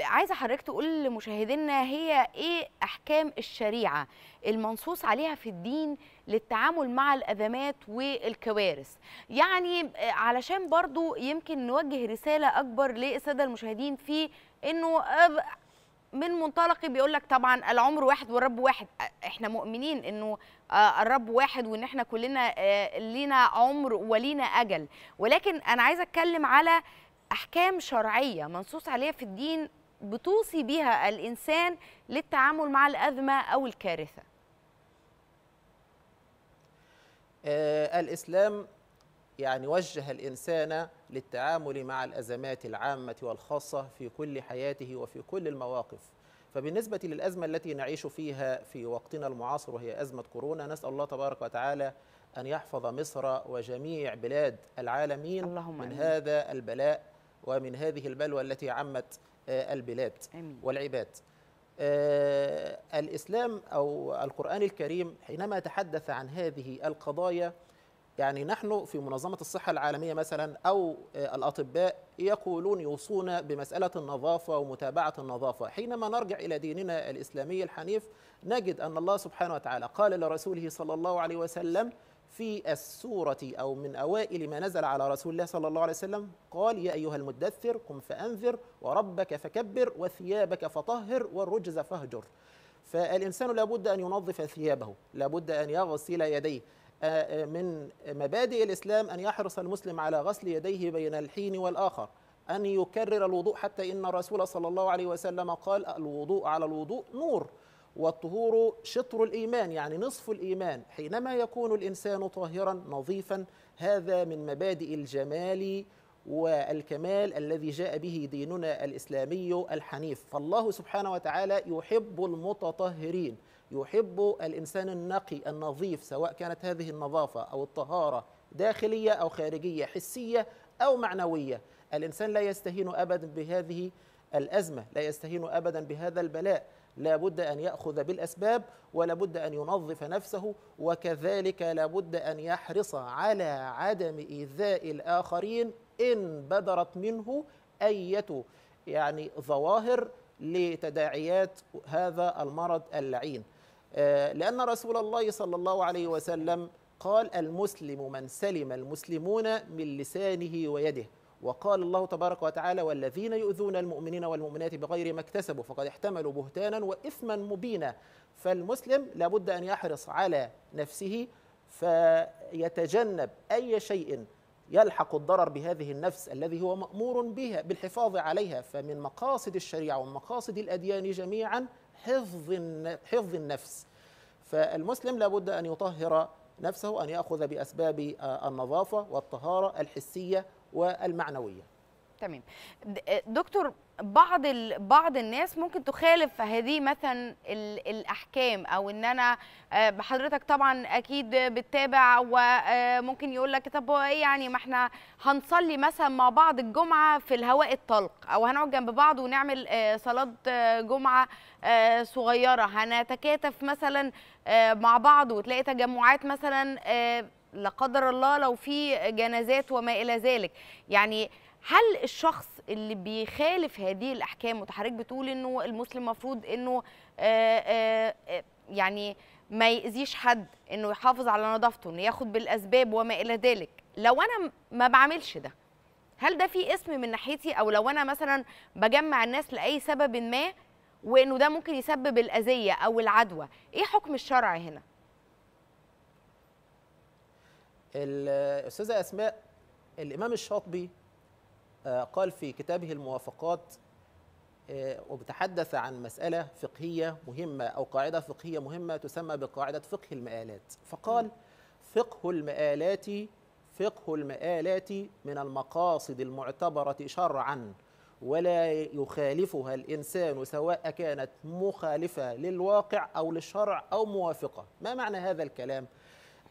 عايزه حضرتك تقول لمشاهدينا هي ايه احكام الشريعه المنصوص عليها في الدين للتعامل مع الازمات والكوارث يعني آه، علشان برضو يمكن نوجه رساله اكبر للساده المشاهدين في انه آه، من منطلقي بيقول لك طبعا العمر واحد والرب واحد آه، احنا مؤمنين انه الرب واحد وان احنا كلنا لينا عمر ولينا اجل ولكن انا عايزه اتكلم على احكام شرعيه منصوص عليها في الدين بتوصي بها الانسان للتعامل مع الازمه او الكارثه آه الاسلام يعني وجه الانسان للتعامل مع الازمات العامه والخاصه في كل حياته وفي كل المواقف فبالنسبه للازمه التي نعيش فيها في وقتنا المعاصر وهي ازمه كورونا نسال الله تبارك وتعالى أن يحفظ مصر وجميع بلاد العالمين من هذا البلاء ومن هذه البلوى التي عمت آه، البلاد والعباد آه، الإسلام أو القرآن الكريم حينما تحدث عن هذه القضايا يعني نحن في منظمة الصحة العالمية مثلا أو آه، الأطباء يقولون يوصون بمسألة النظافة ومتابعة النظافة حينما نرجع إلى ديننا الإسلامي الحنيف نجد أن الله سبحانه وتعالى قال لرسوله صلى الله عليه وسلم في السورة أو من أوائل ما نزل على رسول الله صلى الله عليه وسلم قال يا أيها المدثر قم فأنذر وربك فكبر وثيابك فطهر والرجز فاهجر فالإنسان لابد أن ينظف ثيابه لابد أن يغسل يديه آه، آه، من مبادئ الإسلام أن يحرص المسلم على غسل يديه بين الحين والآخر أن يكرر الوضوء حتى إن الرسول صلى الله عليه وسلم قال الوضوء على الوضوء نور والطهور شطر الإيمان يعني نصف الإيمان حينما يكون الإنسان طاهرا نظيفا هذا من مبادئ الجمال والكمال الذي جاء به ديننا الإسلامي الحنيف فالله سبحانه وتعالى يحب المتطهرين يحب الإنسان النقي النظيف سواء كانت هذه النظافة أو الطهارة داخلية أو خارجية حسية أو معنوية الإنسان لا يستهين أبدا بهذه الأزمة لا يستهين أبدا بهذا البلاء لا بد أن يأخذ بالأسباب ولا بد أن ينظف نفسه وكذلك لا بد أن يحرص على عدم إيذاء الآخرين إن بدرت منه أية يعني ظواهر لتداعيات هذا المرض اللعين آه، لأن رسول الله صلى الله عليه وسلم قال المسلم من سلم المسلمون من لسانه ويده وقال الله تبارك وتعالى والذين يؤذون المؤمنين والمؤمنات بغير ما اكتسبوا فقد احتملوا بهتانا وإثما مبينا فالمسلم لابد أن يحرص على نفسه فيتجنب أي شيء يلحق الضرر بهذه النفس الذي هو مأمور بها بالحفاظ عليها فمن مقاصد الشريعة ومن مقاصد الأديان جميعا حفظ حفظ النفس فالمسلم لابد أن يطهر نفسه أن يأخذ بأسباب آه، النظافة والطهارة الحسية والمعنويه تمام آه، دكتور بعض ال... بعض الناس ممكن تخالف هذه مثلا ال... الاحكام او ان انا آه، حضرتك طبعا اكيد بتتابع وممكن آه، يقول لك طب هو ايه يعني ما احنا هنصلي مثلا مع بعض الجمعه في الهواء الطلق او هنقعد جنب بعض ونعمل صلاه جمعه صغيره هنتكاتف مثلا مع بعض وتلاقي تجمعات مثلا لا قدر الله لو في جنازات وما الى ذلك يعني هل الشخص اللي بيخالف هذه الاحكام وتحرك بتقول انه المسلم المفروض انه آآ آه، آآ آه، آه، يعني ما يأذيش حد انه يحافظ على نظافته انه ياخد بالاسباب وما الى ذلك لو انا ما بعملش ده هل ده في اسم من ناحيتي او لو انا مثلا بجمع الناس لاي سبب ما وانه ده ممكن يسبب الاذيه او العدوى ايه حكم الشرع هنا الاستاذه اسماء الامام الشاطبي آه، قال في كتابه الموافقات آه، وبتحدث عن مساله فقهيه مهمه او قاعده فقهيه مهمه تسمى بقاعده فقه المآلات فقال فقه المآلات فقه المآلات من المقاصد المعتبرة شرعا ولا يخالفها الإنسان سواء كانت مخالفة للواقع أو للشرع أو موافقة ما معنى هذا الكلام؟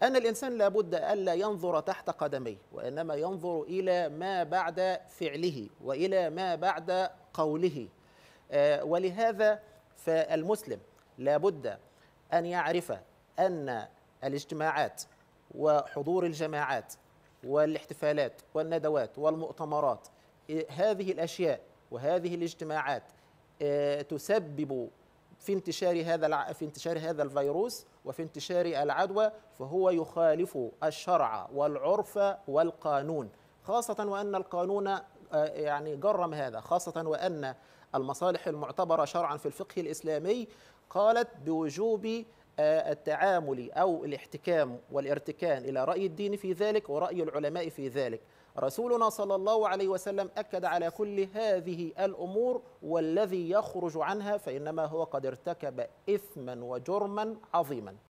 أن الإنسان لابد ألا ينظر تحت قدميه وإنما ينظر إلى ما بعد فعله وإلى ما بعد قوله آه، ولهذا فالمسلم لابد أن يعرف أن الاجتماعات وحضور الجماعات والاحتفالات والندوات والمؤتمرات إيه، هذه الأشياء وهذه الاجتماعات آه، تسبب في انتشار هذا في انتشار هذا الفيروس وفي انتشار العدوى فهو يخالف الشرع والعرف والقانون خاصة وأن القانون آه، يعني جرم هذا خاصة وأن المصالح المعتبرة شرعا في الفقه الإسلامي قالت بوجوب آه، التعامل أو الاحتكام والارتكان إلى رأي الدين في ذلك ورأي العلماء في ذلك رسولنا صلى الله عليه وسلم أكد على كل هذه الأمور والذي يخرج عنها فإنما هو قد ارتكب إثما وجرما عظيما